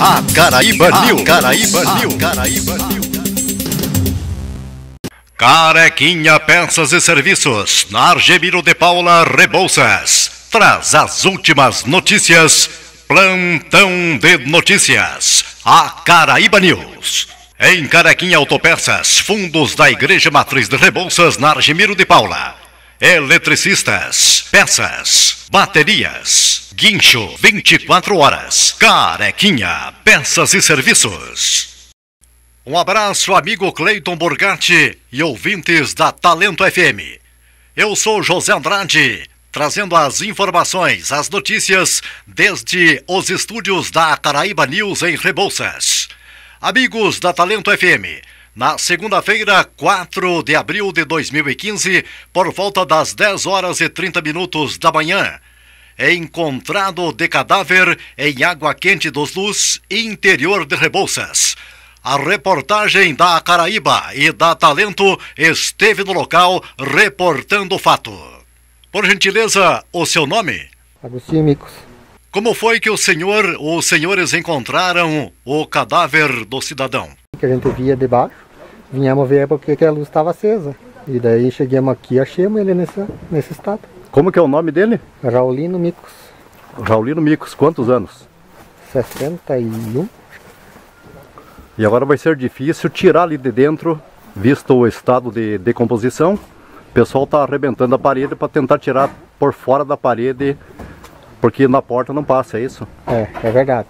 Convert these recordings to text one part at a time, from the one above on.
A Caraíba News, Caraíba Caraíba Carequinha Peças e Serviços, na Argemiro de Paula Rebouças, traz as últimas notícias, plantão de notícias, a Caraíba News. Em Carequinha Autopeças, fundos da Igreja Matriz de Rebouças, na Argemiro de Paula. Eletricistas, peças, baterias Guincho, 24 horas. Carequinha, peças e serviços. Um abraço, amigo Cleiton Borgatti e ouvintes da Talento FM. Eu sou José Andrade, trazendo as informações, as notícias, desde os estúdios da Caraíba News em Rebouças. Amigos da Talento FM, na segunda-feira, 4 de abril de 2015, por volta das 10 horas e 30 minutos da manhã, é encontrado de cadáver em Água Quente dos Luz, interior de Rebouças. A reportagem da Caraíba e da Talento esteve no local reportando o fato. Por gentileza, o seu nome? Agostinho Micos. Como foi que o senhor ou os senhores encontraram o cadáver do cidadão? Que a gente via debaixo, vinhamos ver porque a luz estava acesa. E daí chegamos aqui e achamos ele nesse, nesse estado. Como que é o nome dele? Raulino Micos. Raulino Micos, quantos anos? 61. E agora vai ser difícil tirar ali de dentro, visto o estado de decomposição. O pessoal está arrebentando a parede para tentar tirar por fora da parede, porque na porta não passa, é isso? É, é verdade.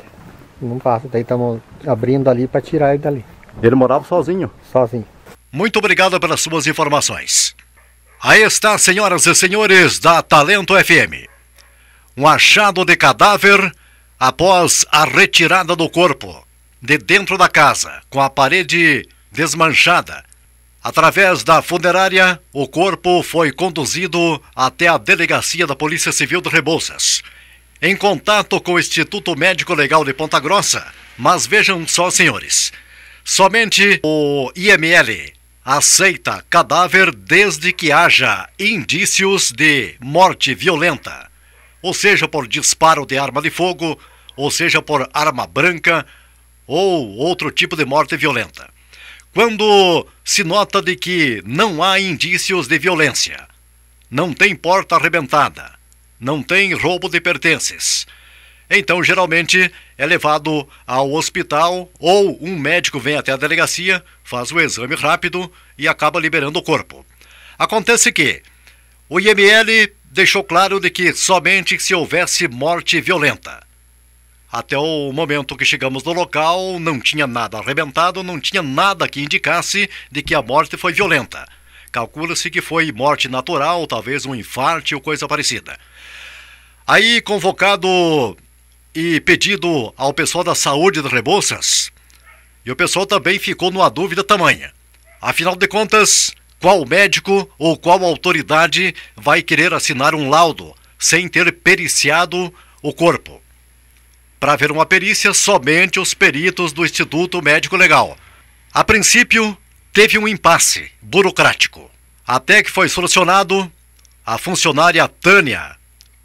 Não passa, daí estamos abrindo ali para tirar ele dali. Ele morava sozinho? Sozinho. Muito obrigado pelas suas informações. Aí está, senhoras e senhores da Talento FM. Um achado de cadáver após a retirada do corpo de dentro da casa, com a parede desmanchada. Através da funerária, o corpo foi conduzido até a delegacia da Polícia Civil de Rebouças. Em contato com o Instituto Médico Legal de Ponta Grossa, mas vejam só, senhores, somente o IML aceita cadáver desde que haja indícios de morte violenta, ou seja por disparo de arma de fogo, ou seja por arma branca ou outro tipo de morte violenta. Quando se nota de que não há indícios de violência, não tem porta arrebentada, não tem roubo de pertences, então geralmente é levado ao hospital ou um médico vem até a delegacia, faz o exame rápido e acaba liberando o corpo. Acontece que o IML deixou claro de que somente se houvesse morte violenta. Até o momento que chegamos no local, não tinha nada arrebentado, não tinha nada que indicasse de que a morte foi violenta. Calcula-se que foi morte natural, talvez um infarto ou coisa parecida. Aí convocado e pedido ao pessoal da saúde de Rebouças. E o pessoal também ficou numa dúvida tamanha. Afinal de contas, qual médico ou qual autoridade vai querer assinar um laudo sem ter periciado o corpo? Para haver uma perícia, somente os peritos do Instituto Médico Legal. A princípio, teve um impasse burocrático. Até que foi solucionado, a funcionária Tânia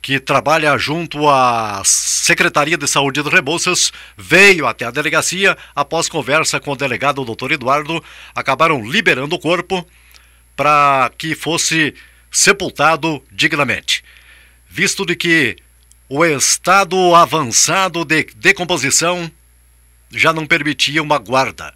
que trabalha junto à Secretaria de Saúde do Rebouças, veio até a delegacia após conversa com o delegado doutor Eduardo, acabaram liberando o corpo para que fosse sepultado dignamente. Visto de que o estado avançado de decomposição já não permitia uma guarda,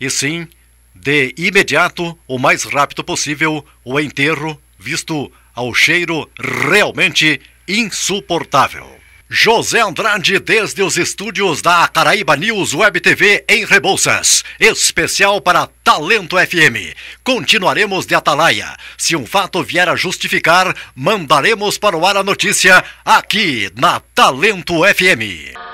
e sim, de imediato, o mais rápido possível, o enterro, visto ao cheiro realmente insuportável. José Andrade, desde os estúdios da Caraíba News Web TV em Rebouças. Especial para Talento FM. Continuaremos de Atalaia. Se um fato vier a justificar, mandaremos para o ar a notícia aqui na Talento FM.